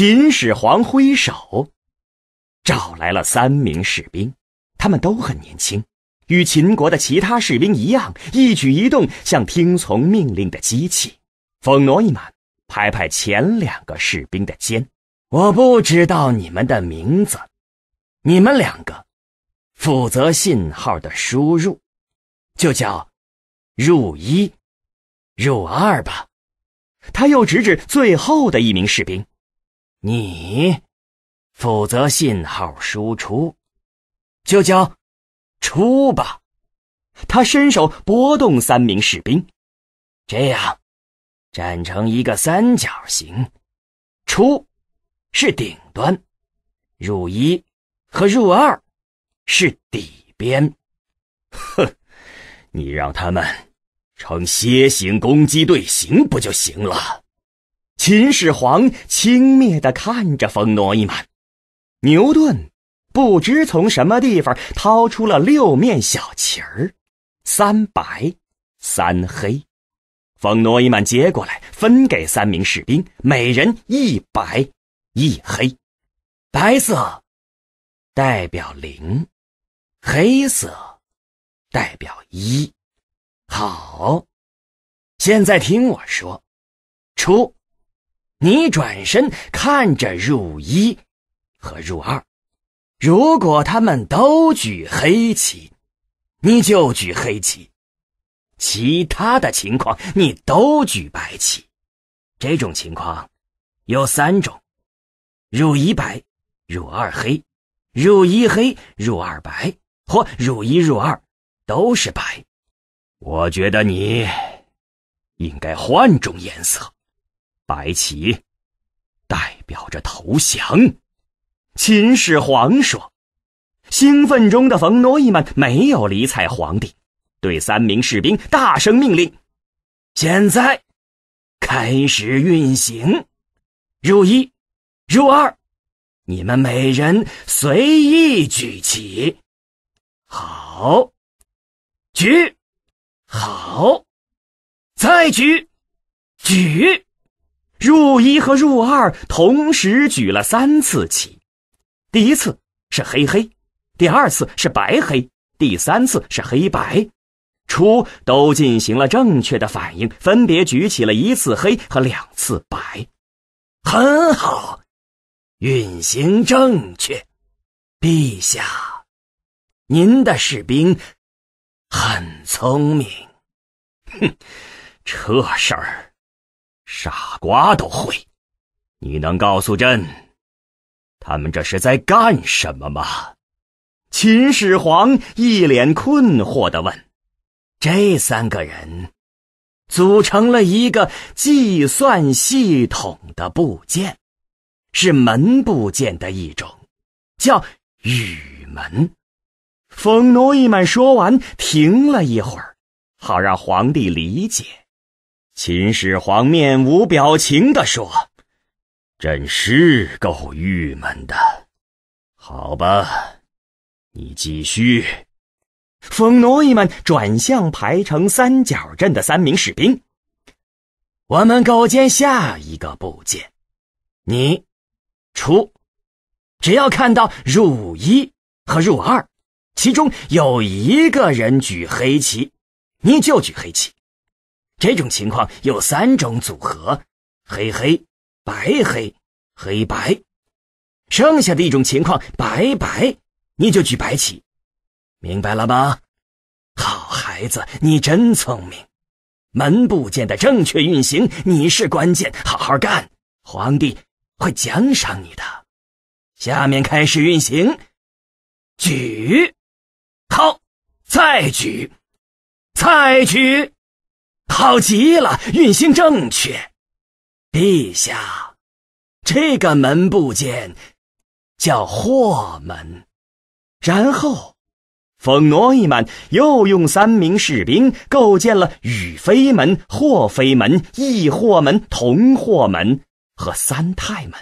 秦始皇挥手，找来了三名士兵，他们都很年轻，与秦国的其他士兵一样，一举一动像听从命令的机器。冯诺依曼拍拍前两个士兵的肩：“我不知道你们的名字，你们两个负责信号的输入，就叫入一、入二吧。”他又指指最后的一名士兵。你负责信号输出，就叫出吧。他伸手拨动三名士兵，这样站成一个三角形。出是顶端，入一和入二是底边。哼，你让他们成楔形攻击队形不就行了？秦始皇轻蔑地看着冯诺依曼，牛顿不知从什么地方掏出了六面小旗儿，三白三黑，冯诺依曼接过来分给三名士兵，每人一白一黑，白色代表零，黑色代表一。好，现在听我说，出。你转身看着入一和入二，如果他们都举黑棋，你就举黑棋；其他的情况你都举白棋。这种情况有三种：入一白、入二黑、入一黑入二白，或入一入二都是白。我觉得你应该换种颜色。白旗代表着投降。秦始皇说：“兴奋中的冯诺依曼没有理睬皇帝，对三名士兵大声命令：‘现在开始运行，入一，入二，你们每人随意举旗。’好，举，好，再举，举。”入一和入二同时举了三次旗，第一次是黑黑，第二次是白黑，第三次是黑白。出都进行了正确的反应，分别举起了一次黑和两次白，很好，运行正确。陛下，您的士兵很聪明。哼，这事儿。傻瓜都会，你能告诉朕，他们这是在干什么吗？秦始皇一脸困惑的问：“这三个人，组成了一个计算系统的部件，是门部件的一种，叫雨门。”冯奴役曼说完，停了一会儿，好让皇帝理解。秦始皇面无表情地说：“朕是够郁闷的，好吧？你继续。”冯奴役们转向排成三角阵的三名士兵：“我们构建下一个部件。你出，只要看到入一和入二，其中有一个人举黑旗，你就举黑旗。”这种情况有三种组合：黑黑、白黑、黑白。剩下的一种情况，白白，你就举白棋，明白了吗？好孩子，你真聪明。门部件的正确运行，你是关键，好好干，皇帝会奖赏你的。下面开始运行，举，好，再举，再举。好极了，运行正确，陛下，这个门部件叫霍门。然后，冯诺依曼又用三名士兵构建了与飞门、或飞门、异或门、同或门和三太门。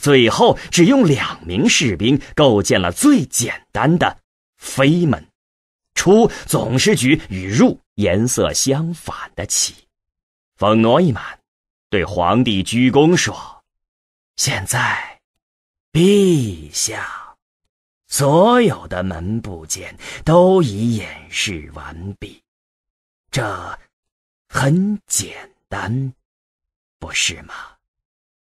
最后，只用两名士兵构建了最简单的飞门，出总事局与入。颜色相反的棋，冯诺依曼对皇帝鞠躬说：“现在，陛下，所有的门部件都已演示完毕。这很简单，不是吗？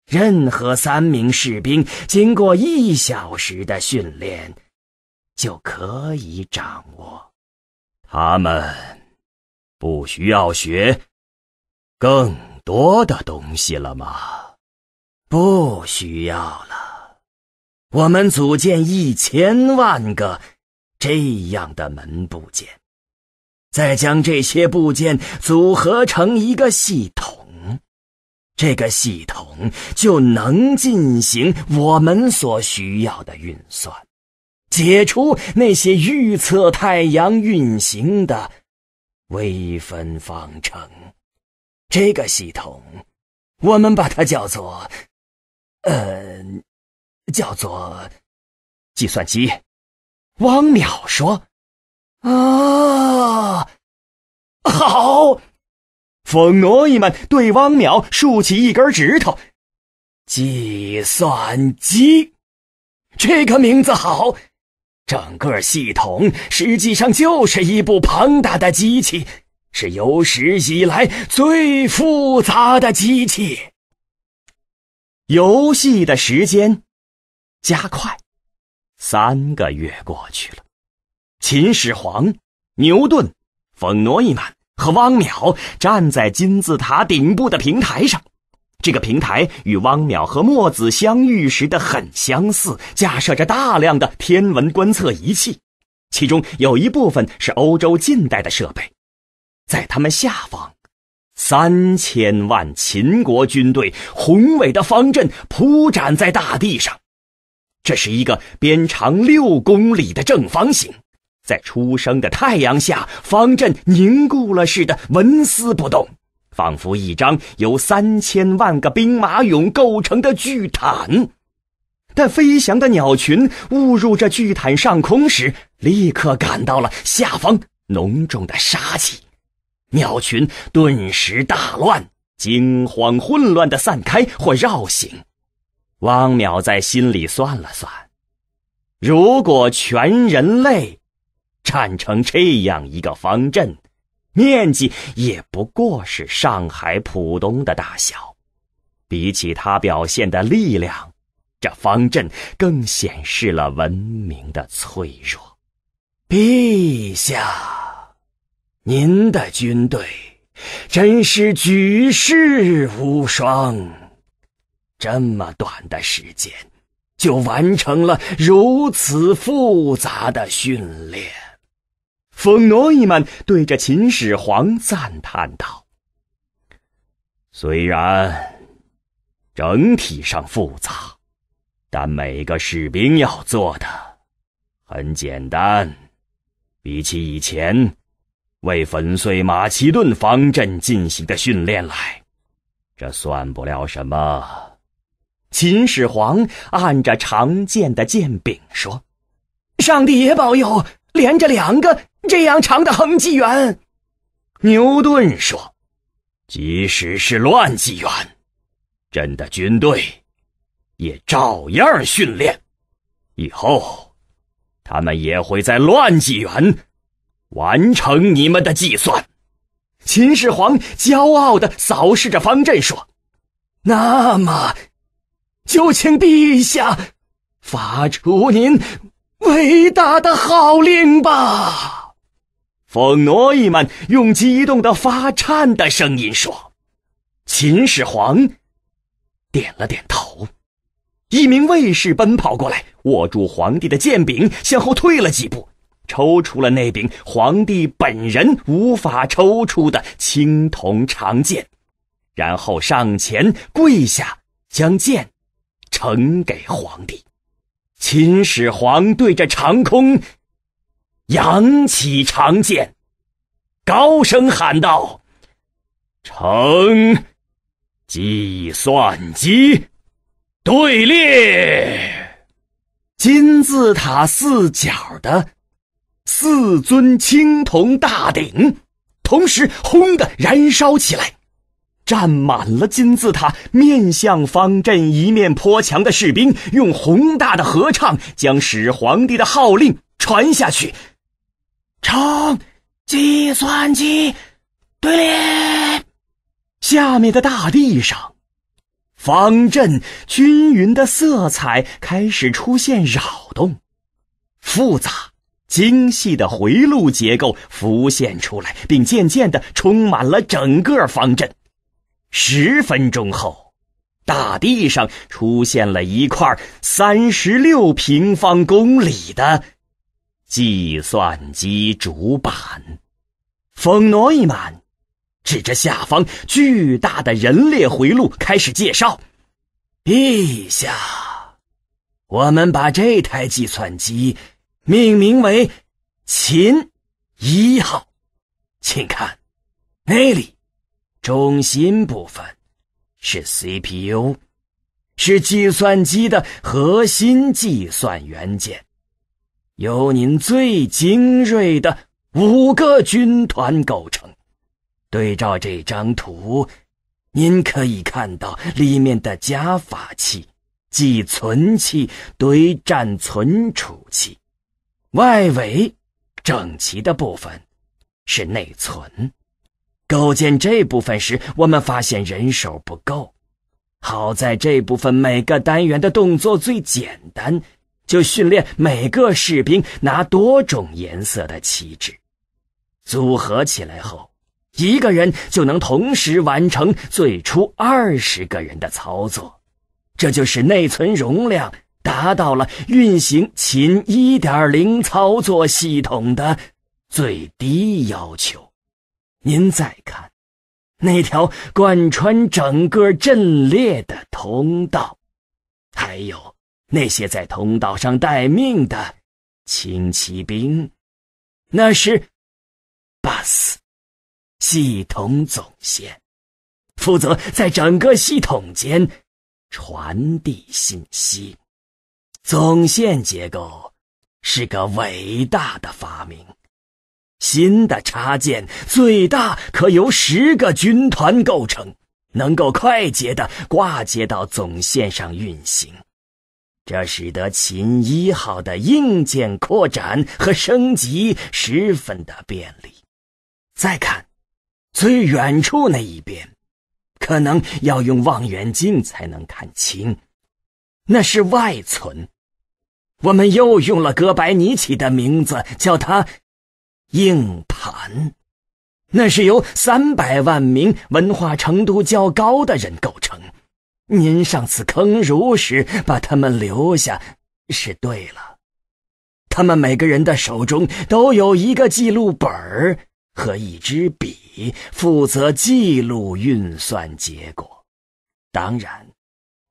任何三名士兵经过一小时的训练就可以掌握。他们。”不需要学更多的东西了吗？不需要了。我们组建一千万个这样的门部件，再将这些部件组合成一个系统，这个系统就能进行我们所需要的运算，解除那些预测太阳运行的。微分方程，这个系统，我们把它叫做，呃，叫做计算机。汪淼说：“啊，好！”冯诺伊们对汪淼竖起一根指头。计算机，这个名字好。整个系统实际上就是一部庞大的机器，是有史以来最复杂的机器。游戏的时间加快，三个月过去了。秦始皇、牛顿、冯诺依曼和汪淼站在金字塔顶部的平台上。这个平台与汪淼和墨子相遇时的很相似，架设着大量的天文观测仪器，其中有一部分是欧洲近代的设备。在他们下方，三千万秦国军队宏伟的方阵铺展在大地上，这是一个边长六公里的正方形，在初升的太阳下，方阵凝固了似的，纹丝不动。仿佛一张由三千万个兵马俑构成的巨毯，但飞翔的鸟群误入这巨毯上空时，立刻感到了下方浓重的杀气，鸟群顿时大乱，惊慌混乱地散开或绕行。汪淼在心里算了算，如果全人类站成这样一个方阵。面积也不过是上海浦东的大小，比起他表现的力量，这方阵更显示了文明的脆弱。陛下，您的军队真是举世无双，这么短的时间就完成了如此复杂的训练。冯诺依曼对着秦始皇赞叹道：“虽然整体上复杂，但每个士兵要做的很简单。比起以前为粉碎马其顿方阵进行的训练来，这算不了什么。”秦始皇按着长剑的剑柄说：“上帝也保佑，连着两个。”这样长的恒纪元，牛顿说：“即使是乱纪元，朕的军队也照样训练。以后，他们也会在乱纪元完成你们的计算。”秦始皇骄傲的扫视着方阵，说：“那么，就请陛下发出您伟大的号令吧。”封罗伊们用激动的、发颤的声音说：“秦始皇，点了点头。”一名卫士奔跑过来，握住皇帝的剑柄，向后退了几步，抽出了那柄皇帝本人无法抽出的青铜长剑，然后上前跪下，将剑呈给皇帝。秦始皇对着长空。扬起长剑，高声喊道：“成，计算机，队列，金字塔四角的四尊青铜大鼎，同时轰的燃烧起来。站满了金字塔面向方阵一面坡墙的士兵，用宏大的合唱将始皇帝的号令传下去。”超计算机，对下面的大地上，方阵均匀的色彩开始出现扰动，复杂精细的回路结构浮现出来，并渐渐的充满了整个方阵。十分钟后，大地上出现了一块三十六平方公里的。计算机主板，风诺伊曼指着下方巨大的人列回路开始介绍：“陛下，我们把这台计算机命名为‘秦一号’。请看，那里，中心部分是 CPU，是计算机的核心计算元件。”由您最精锐的五个军团构成。对照这张图，您可以看到里面的加法器、寄存器、堆栈存储器。外围整齐的部分是内存。构建这部分时，我们发现人手不够。好在这部分每个单元的动作最简单。就训练每个士兵拿多种颜色的旗帜，组合起来后，一个人就能同时完成最初二十个人的操作。这就是内存容量达到了运行秦一点零操作系统的最低要求。您再看，那条贯穿整个阵列的通道，还有。那些在通道上待命的轻骑兵，那是 bus 系统总线，负责在整个系统间传递信息。总线结构是个伟大的发明。新的插件最大可由十个军团构成，能够快捷的挂接到总线上运行。这使得秦一号的硬件扩展和升级十分的便利。再看最远处那一边，可能要用望远镜才能看清。那是外存，我们又用了哥白尼起的名字，叫它硬盘。那是由三百万名文化程度较高的人构成。您上次坑儒时把他们留下，是对了。他们每个人的手中都有一个记录本儿和一支笔，负责记录运算结果。当然，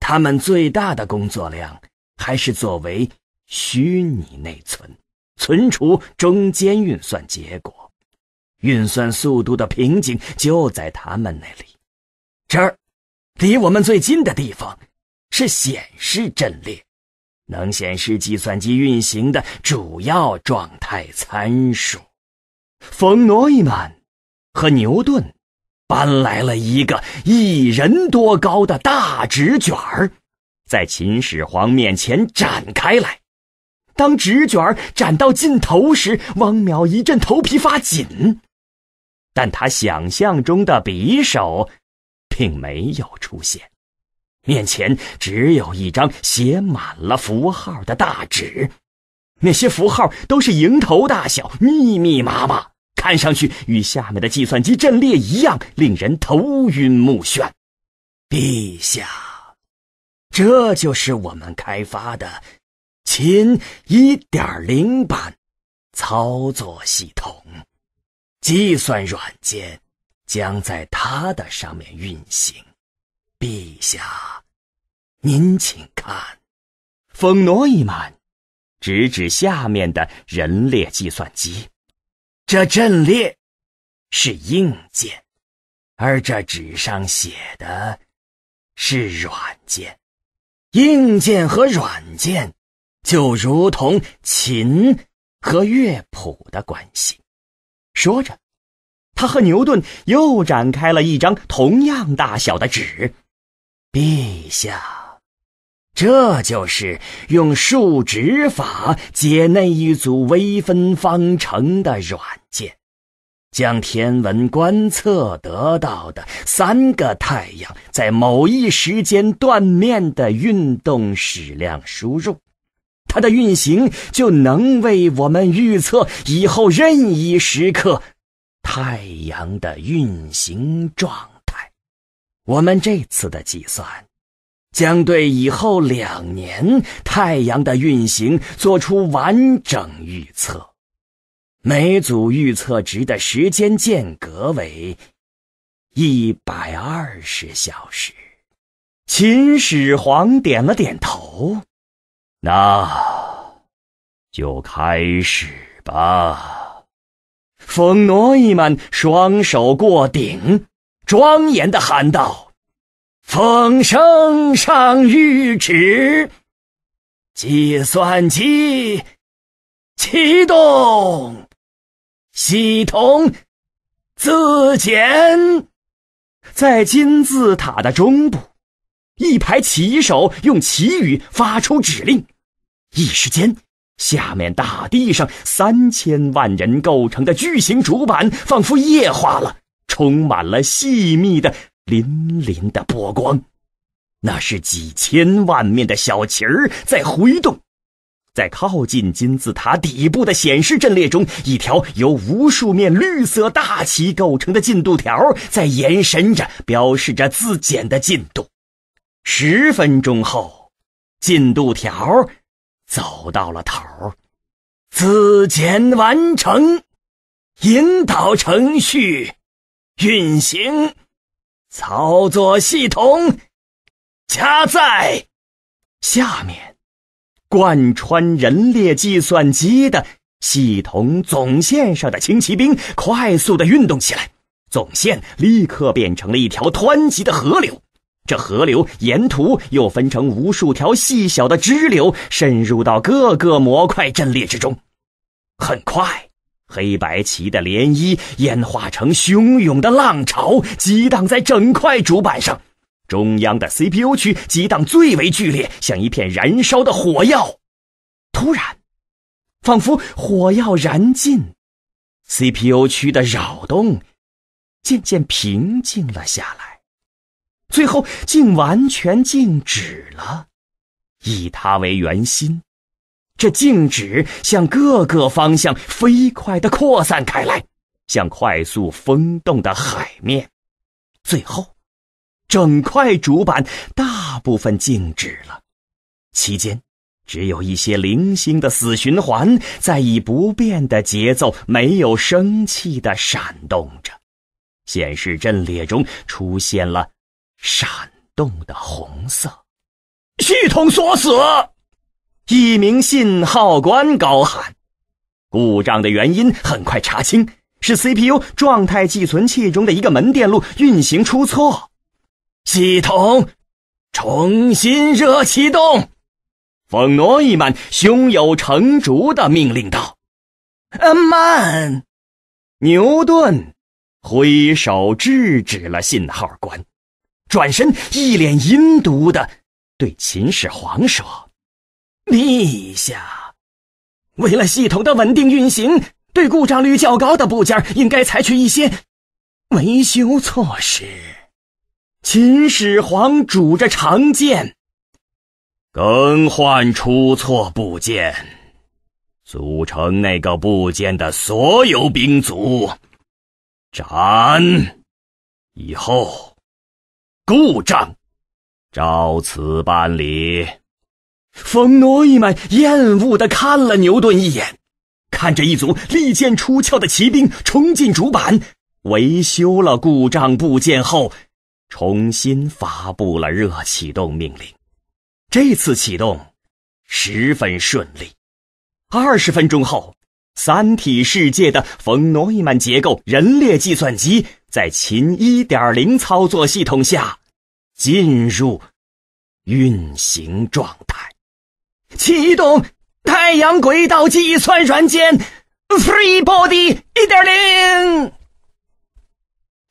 他们最大的工作量还是作为虚拟内存，存储中间运算结果。运算速度的瓶颈就在他们那里。这儿。离我们最近的地方是显示阵列，能显示计算机运行的主要状态参数。冯诺依曼和牛顿搬来了一个一人多高的大纸卷儿，在秦始皇面前展开来。当纸卷儿展到尽头时，汪淼一阵头皮发紧，但他想象中的匕首。并没有出现，面前只有一张写满了符号的大纸，那些符号都是蝇头大小，密密麻麻，看上去与下面的计算机阵列一样，令人头晕目眩。陛下，这就是我们开发的秦一点零版操作系统计算软件。将在它的上面运行，陛下，您请看，风诺伊曼指指下面的人列计算机，这阵列是硬件，而这纸上写的是软件，硬件和软件就如同琴和乐谱的关系。说着。他和牛顿又展开了一张同样大小的纸，陛下，这就是用数值法解那一组微分方程的软件，将天文观测得到的三个太阳在某一时间断面的运动矢量输入，它的运行就能为我们预测以后任意时刻。太阳的运行状态，我们这次的计算将对以后两年太阳的运行做出完整预测。每组预测值的时间间隔为一百二十小时。秦始皇点了点头，那就开始吧。风挪伊们双手过顶，庄严地喊道：“风声上谕指，计算机启动，系统自检。”在金字塔的中部，一排棋手用棋语发出指令，一时间。下面大地上三千万人构成的巨型主板仿佛液化了，充满了细密的粼粼的波光。那是几千万面的小旗儿在挥动，在靠近金字塔底部的显示阵列中，一条由无数面绿色大旗构成的进度条在延伸着，标示着自检的进度。十分钟后，进度条。走到了头，自检完成，引导程序运行，操作系统加载。下面，贯穿人列计算机的系统总线上的轻骑兵快速的运动起来，总线立刻变成了一条湍急的河流。这河流沿途又分成无数条细小的支流，渗入到各个模块阵列之中。很快，黑白旗的涟漪演化成汹涌的浪潮，激荡在整块主板上。中央的 CPU 区激荡最为剧烈，像一片燃烧的火药。突然，仿佛火药燃尽，CPU 区的扰动渐渐平静了下来。最后竟完全静止了，以它为圆心，这静止向各个方向飞快地扩散开来，像快速风动的海面。最后，整块主板大部分静止了，期间只有一些零星的死循环在以不变的节奏、没有生气的闪动着，显示阵列中出现了。闪动的红色，系统锁死。一名信号官高喊：“故障的原因很快查清，是 CPU 状态寄存器中的一个门电路运行出错。”系统重新热启动。冯诺依曼胸有成竹的命令道：“慢！”牛顿挥手制止了信号官。转身，一脸阴毒的对秦始皇说：“陛下，为了系统的稳定运行，对故障率较高的部件，应该采取一些维修措施。”秦始皇拄着长剑，更换出错部件，组成那个部件的所有兵卒，斩。以后。故障，照此办理。冯诺依曼厌恶地看了牛顿一眼，看着一组利剑出鞘的骑兵冲进主板，维修了故障部件后，重新发布了热启动命令。这次启动十分顺利。二十分钟后。三体世界的冯诺依曼结构人列计算机在秦1.0操作系统下进入运行状态，启动太阳轨道计算软件 FreeBody 1.0。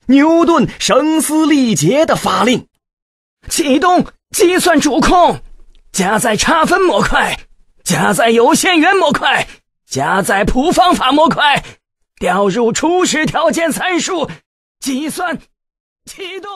牛顿声嘶力竭的发令：启动计算主控，加载差分模块，加载有限元模块。加载谱方法模块，调入初始条件参数，计算，启动。